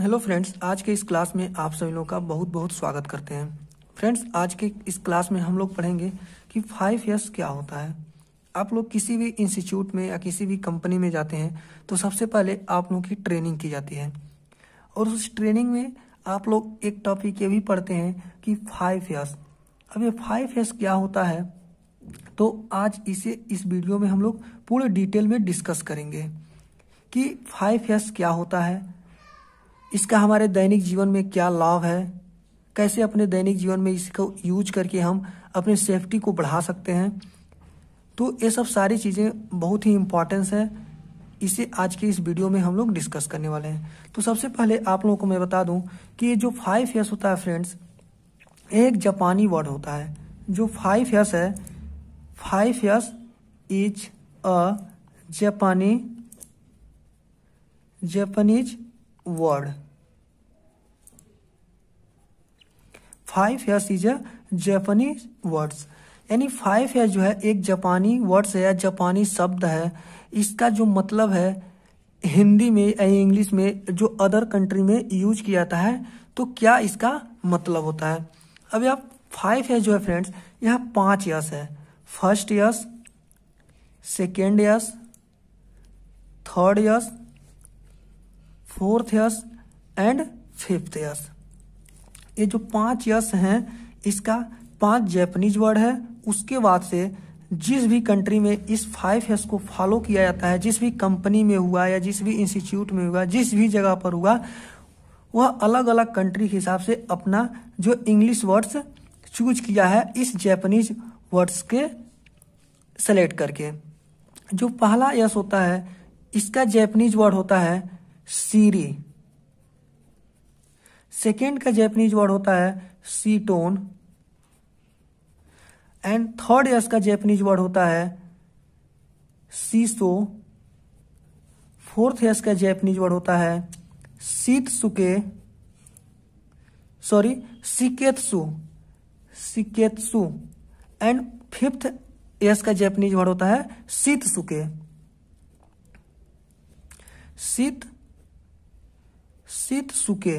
hello friends आज के इस क्लास में आप सभी लोगों का बहुत बहुत स्वागत करते हैं फ्रेंड्स आज के इस क्लास में हम लोग पढ़ेंगे कि फाइव ईयर्स क्या होता है आप लोग किसी भी इंस्टीट्यूट में या किसी भी कंपनी में जाते हैं तो सबसे पहले आप लोगों की ट्रेनिंग की जाती है और उस ट्रेनिंग में आप लोग एक टॉपिक ये भी पढ़ते हैं कि फाइव ईयर्स अब ये फाइव ईयर्स क्या होता है तो आज इसे इस वीडियो में हम लोग पूरे डिटेल में डिस्कस करेंगे कि फाइव ईयर्स क्या होता है इसका हमारे दैनिक जीवन में क्या लाभ है कैसे अपने दैनिक जीवन में इसको यूज करके हम अपने सेफ्टी को बढ़ा सकते हैं तो ये सब सारी चीज़ें बहुत ही इम्पॉर्टेंस है इसे आज के इस वीडियो में हम लोग डिस्कस करने वाले हैं तो सबसे पहले आप लोगों को मैं बता दूं कि ये जो फाइव हेयर्स होता है फ्रेंड्स एक जापानी वर्ड होता है जो फाइव हेयर्स है फाइव हेयर्स इज अ जापानी Japanese word five hairs is a Japanese words यानी फाइव हेयर जो है एक जापानी वर्ड्स है या जापानी शब्द है इसका जो मतलब है हिंदी में या इंग्लिश में जो अदर कंट्री में यूज किया जाता है तो क्या इसका मतलब होता है अब यहाँ फाइव हेयर जो है फ्रेंड्स यहाँ पांच ईयर्स है first years second years third years fourth yes and fifth yes ये जो पांच यस हैं इसका पांच जैपनीज वर्ड है उसके बाद से जिस भी कंट्री में इस फाइव एस को फॉलो किया जाता है जिस भी कंपनी में हुआ या जिस भी इंस्टीट्यूट में हुआ जिस भी जगह पर हुआ वह अलग अलग कंट्री के हिसाब से अपना जो इंग्लिश वर्ड्स चूज किया है इस जैपनीज वर्ड्स के सेलेक्ट करके जो पहला यस होता है इसका जैपनीज वर्ड होता है सीरी सेकेंड का जैपनीज वर्ड होता है सीटोन एंड थर्ड एस का जैपनीज वर्ड होता है सीसो फोर्थ एस का जैपनीज वर्ड होता है सीत सुके सॉरी सिकेत्सु सिकेत्सु एंड फिफ्थ एस का जैपनीज वर्ड होता है सीत सुके सीत सित सुके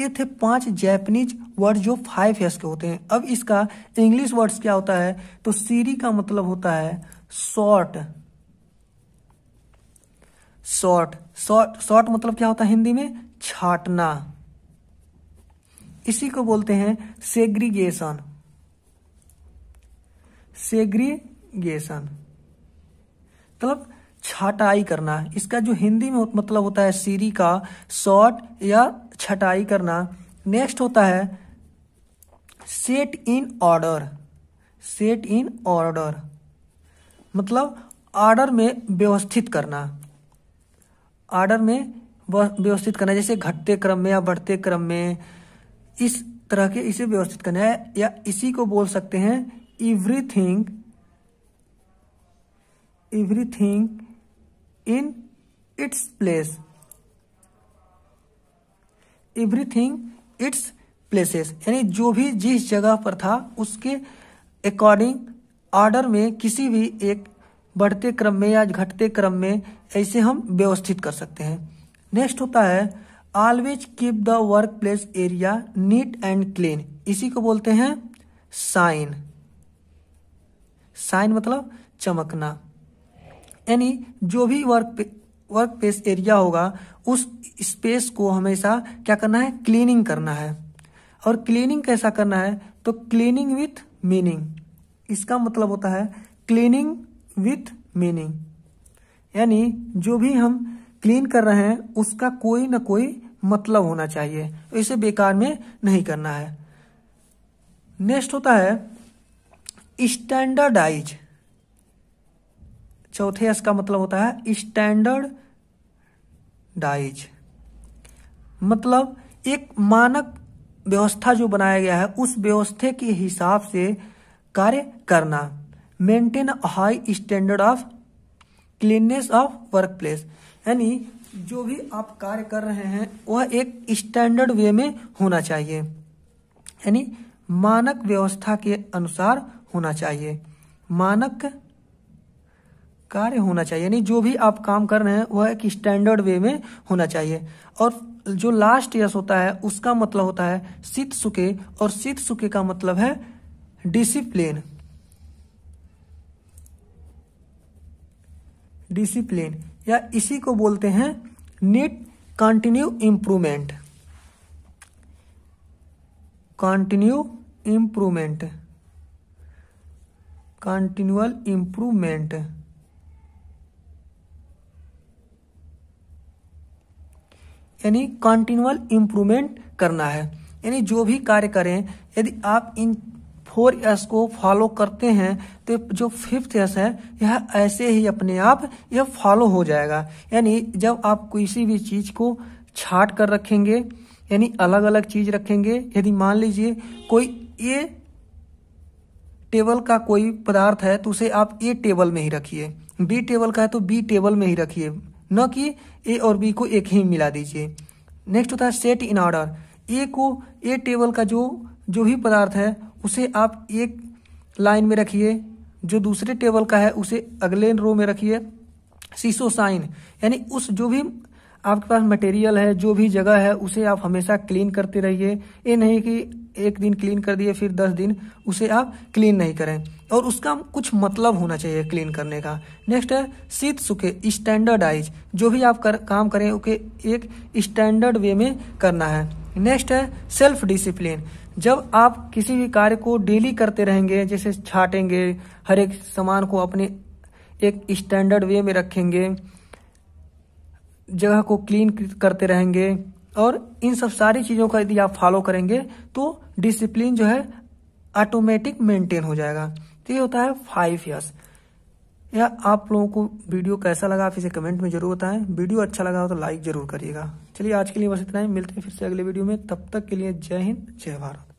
ये थे पांच जैपनीज वर्ड जो फाइव एस के होते हैं अब इसका इंग्लिश वर्ड्स क्या होता है तो सीरी का मतलब होता है शॉर्ट शॉर्ट शॉर्ट शॉर्ट मतलब क्या होता है हिंदी में छाटना इसी को बोलते हैं सेग्रीगेशन सेग्रीगेशन मतलब छटाई करना इसका जो हिंदी में मतलब होता है सीरी का शॉर्ट या छटाई करना नेक्स्ट होता है set in order set in order मतलब ऑर्डर में व्यवस्थित करना ऑर्डर में व्यवस्थित करना जैसे घटते क्रम में या बढ़ते क्रम में इस तरह के इसे व्यवस्थित करना है या इसी को बोल सकते हैं everything everything in its place everything its places यानी जो भी जिस जगह पर था उसके अकॉर्डिंग ऑर्डर में किसी भी एक बढ़ते क्रम में या घटते क्रम में ऐसे हम व्यवस्थित कर सकते हैं नेक्स्ट होता है always keep the work place area neat and clean इसी को बोलते हैं साइन साइन मतलब चमकना यानी जो भी वर्क वर्क प्लेस एरिया होगा उस स्पेस को हमेशा क्या करना है क्लीनिंग करना है और क्लीनिंग कैसा करना है तो क्लीनिंग विथ मीनिंग इसका मतलब होता है क्लीनिंग विथ मीनिंग यानी जो भी हम क्लीन कर रहे हैं उसका कोई ना कोई मतलब होना चाहिए इसे बेकार में नहीं करना है नेक्स्ट होता है स्टैंडर्डाइज चौथे एस का मतलब होता है स्टैंडर्ड डाइज मतलब एक मानक व्यवस्था जो बनाया गया है उस व्यवस्था के हिसाब से कार्य करना maintain high standard of cleanness of work place यानी जो भी आप कार्य कर रहे हैं वह एक स्टैंडर्ड वे में होना चाहिए यानी मानक व्यवस्था के अनुसार होना चाहिए मानक कार्य होना चाहिए यानी जो भी आप काम कर रहे हैं वह एक स्टैंडर्ड वे में होना चाहिए और जो लास्ट यस होता है उसका मतलब होता है शीत सुखे और शीत सुखे का मतलब है डिसिप्लिन डिसिप्लिन या इसी को बोलते हैं neat continue improvement continue improvement continual improvement यानी कॉन्टिन्यूअल इम्प्रूवमेंट करना है यानी जो भी कार्य करें यदि आप इन फोर एस को फॉलो करते हैं तो जो फिफ्थ एस है यह ऐसे ही अपने आप यह फॉलो हो जाएगा यानी जब आप किसी भी चीज को छाट कर रखेंगे यानी अलग अलग चीज रखेंगे यदि मान लीजिए कोई ए टेबल का कोई पदार्थ है तो उसे आप ए टेबल में ही रखिए बी टेबल का है तो बी टेबल में ही रखिए न कि ए और बी को एक ही मिला दीजिए नेक्स्ट होता है सेट इन ऑर्डर ए को ए टेबल का जो जो भी पदार्थ है उसे आप एक लाइन में रखिए जो दूसरे टेबल का है उसे अगले रो में रखिए सीसो साइन यानी उस जो भी आपके पास मटेरियल है जो भी जगह है उसे आप हमेशा क्लीन करते रहिए ये नहीं कि एक दिन क्लीन कर दिए फिर दस दिन उसे आप क्लीन नहीं करें और उसका कुछ मतलब होना चाहिए क्लीन करने का नेक्स्ट है शीत सुखे स्टैंडर्डाइज जो भी आप कर, काम करें ओके एक स्टैंडर्ड वे में करना है नेक्स्ट है सेल्फ डिसिप्लिन जब आप किसी भी कार्य को डेली करते रहेंगे जैसे छाटेंगे हर एक सामान को अपने एक स्टैंडर्ड वे में रखेंगे जगह को क्लीन करते रहेंगे और इन सब सारी चीज़ों का यदि आप फॉलो करेंगे तो डिसिप्लिन जो है ऑटोमेटिक मेंटेन हो जाएगा तो ये होता है फाइव ईयर्स या आप लोगों को वीडियो कैसा लगा आप इसे कमेंट में जरूर बताएं वीडियो अच्छा लगा हो तो लाइक जरूर करिएगा चलिए आज के लिए बस इतना ही मिलते हैं फिर से अगले वीडियो में तब तक के लिए जय हिंद जय भारत